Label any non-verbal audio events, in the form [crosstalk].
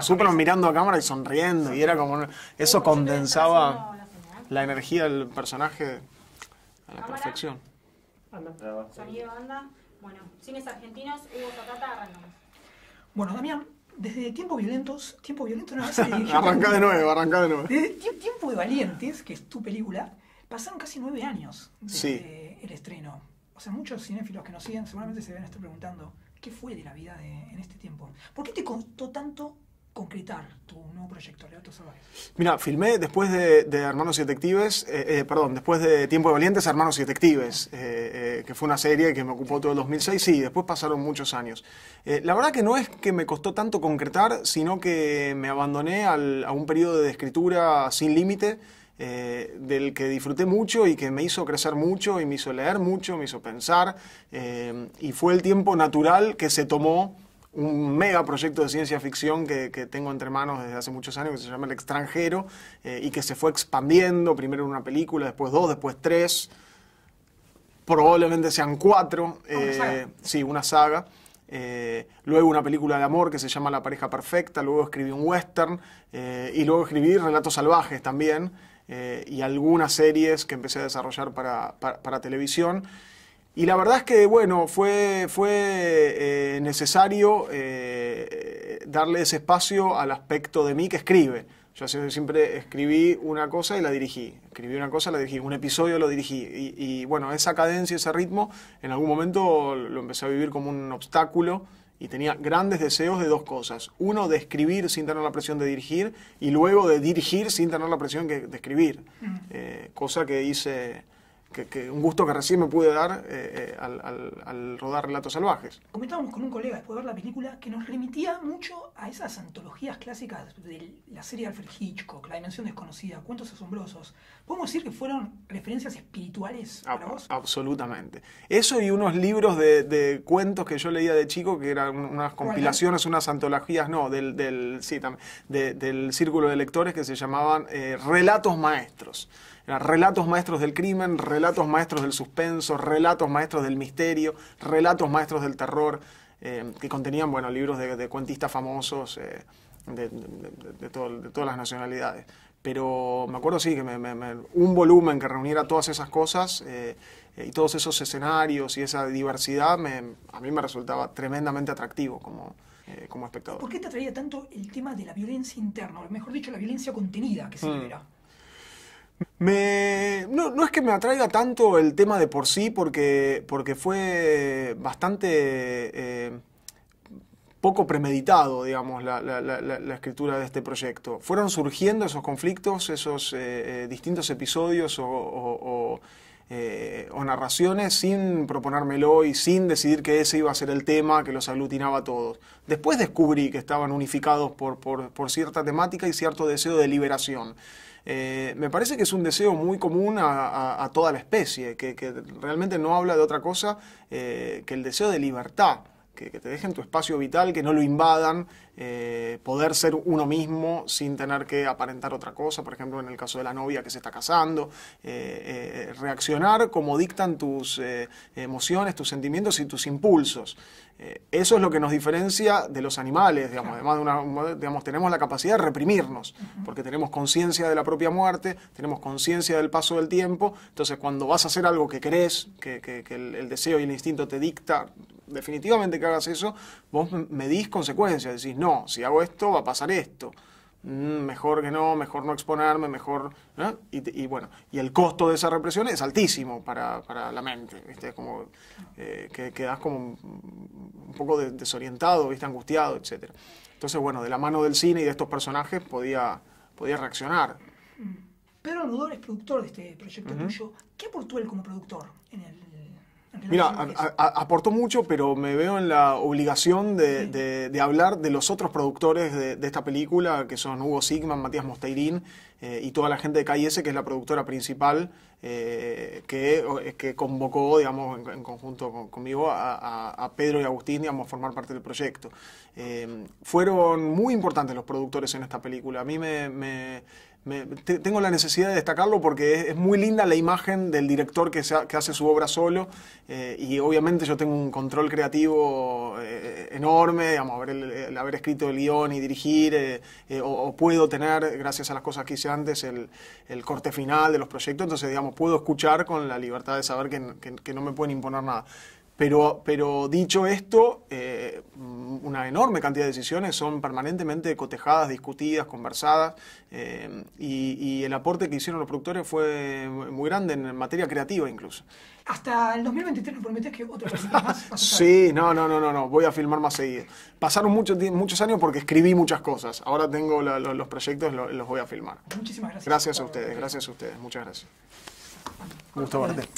Superman mirando a cámara y sonriendo, y era como. Eso condensaba la energía del personaje a la perfección. Bueno, cines argentinos, Hugo Bueno, Damián, desde Tiempos Violentos, Tiempo Violento no [laughs] arranca de nuevo, arranca de nuevo. Desde eh, Tiempo de Valientes, que es tu película, pasaron casi nueve años desde el estreno. O sea, muchos cinéfilos que nos siguen seguramente se deben estar preguntando, ¿qué fue de la vida en este tiempo? ¿Por qué te costó tanto concretar tu nuevo proyecto, Mira, filmé después de, Hermanos y Detectives, eh, eh, perdón, después de Tiempo de Valientes, Hermanos y Detectives, eh, que fue una serie que me ocupó todo el 2006, y después pasaron muchos años. la verdad que no es que me costó tanto concretar, sino que me abandoné a un periodo de escritura sin límite, del que disfruté mucho y que me hizo crecer mucho y me hizo leer mucho, me hizo pensar y fue el tiempo natural que se tomó un mega de ciencia ficción que, tengo entre manos desde hace muchos años, que se llama El extranjero, eh, y que se fue expandiendo, primero una película, después dos, después tres, probablemente sean cuatro, ah, eh, sí, una saga. Eh, luego una película de amor que se llama La pareja perfecta, luego escribí un western y luego escribí Relatos Salvajes también y algunas series que empecé a desarrollar para, para televisión. Y la verdad es que, bueno, fue, fue eh, necesario eh, darle ese espacio al aspecto de mí que escribe. Yo siempre escribí una cosa y la dirigí. Escribí una cosa, la dirigí. Un episodio lo dirigí. Y, bueno, esa cadencia, ese ritmo, en algún momento lo empecé a vivir como un obstáculo y tenía grandes deseos de dos cosas. Uno, de escribir sin tener la presión de dirigir y luego de dirigir sin tener la presión de escribir. Mm. Eh, cosa que hice que, un gusto que recién me pude dar eh, eh, al, rodar Relatos Salvajes. Comentábamos con un colega después de ver la película que nos remitía mucho a esas antologías clásicas de la serie Alfred Hitchcock, La Dimensión Desconocida, Cuentos Asombrosos. ¿Podemos decir que fueron referencias espirituales para vos? Absolutamente. Eso y unos libros de, cuentos que yo leía de chico que eran unas compilaciones, unas antologías, no, del, del sí, del círculo de lectores que se llamaban eh, Relatos Maestros. Relatos maestros del crimen, relatos maestros del suspenso, relatos maestros del misterio, relatos maestros del terror, eh, que contenían bueno, libros de, cuentistas famosos eh, de, todas las nacionalidades. Pero me acuerdo, sí, que un volumen que reuniera todas esas cosas eh, y todos esos escenarios y esa diversidad a mí me resultaba tremendamente atractivo como, espectador. ¿Por qué te atraía tanto el tema de la violencia interna, o mejor dicho, la violencia contenida que se libera? Mm no, es que me atraiga tanto el tema de por sí, porque, porque fue bastante eh, poco premeditado, digamos, la, escritura de este proyecto. Fueron surgiendo esos conflictos, esos eh, eh, distintos episodios o, narraciones sin proponérmelo y sin decidir que ese iba a ser el tema que los aglutinaba a todos. Después descubrí que estaban unificados por cierta temática y cierto deseo de liberación. Eh, me parece que es un deseo muy común a, toda la especie, que, realmente no habla de otra cosa eh, que el deseo de libertad. Que, te dejen tu espacio vital, que no lo invadan, eh, poder ser uno mismo sin tener que aparentar otra cosa, por ejemplo, en el caso de la novia que se está casando, reaccionar como dictan tus emociones, tus sentimientos y tus impulsos. Eh, eso es lo que nos diferencia de los animales, además tenemos la capacidad de reprimirnos, porque tenemos conciencia de la propia muerte, tenemos conciencia del paso del tiempo, entonces cuando vas a hacer algo que crees, que, el, el deseo y el instinto te dicta definitivamente que hagas eso, vos medís consecuencias, decís, no, si hago esto va a pasar esto. Mm, mejor que no, mejor no exponerme, mejor... Y, bueno, y el costo de esa represión es altísimo para, la mente, Como eh, que quedas como un poco desorientado, Angustiado, etc. Entonces, bueno, de la mano del cine y de estos personajes podía, podía reaccionar. Mm. Pedro Almodóvar es productor de este proyecto tuyo. ¿Qué aportó él como productor en el Mira, aportó mucho, pero me veo en la obligación de, hablar de los otros productores de, esta película, que son Hugo Sigman, Matías Mosteirín eh, y toda la gente de KIS, que es la productora principal eh, que, convocó, digamos, en, conjunto conmigo a, Pedro y Agustín, digamos, a formar parte del proyecto. Eh, fueron muy importantes los productores en esta película. A mí me tengo la necesidad de destacarlo porque es, muy linda la imagen del director que, hace su obra solo eh, y obviamente yo tengo un control creativo eh, enorme, digamos, el, haber escrito el guión y dirigir, eh, o, puedo tener, gracias a las cosas que hice antes, el, corte final de los proyectos, entonces digamos, puedo escuchar con la libertad de saber que no me pueden imponer nada. Pero, dicho esto, eh, una enorme cantidad de decisiones son permanentemente cotejadas, discutidas, conversadas, eh, y, el aporte que hicieron los productores fue muy grande en materia creativa incluso. Hasta el 2023 nos prometes que otro [laughs] más. sí, no, no, no, no, no, voy a filmar más seguido. Pasaron muchos, muchos años porque escribí muchas cosas. Ahora tengo los, proyectos, los, voy a filmar. Muchísimas gracias. Gracias a ustedes, gracias a ustedes, muchas gracias. Un gusto verte.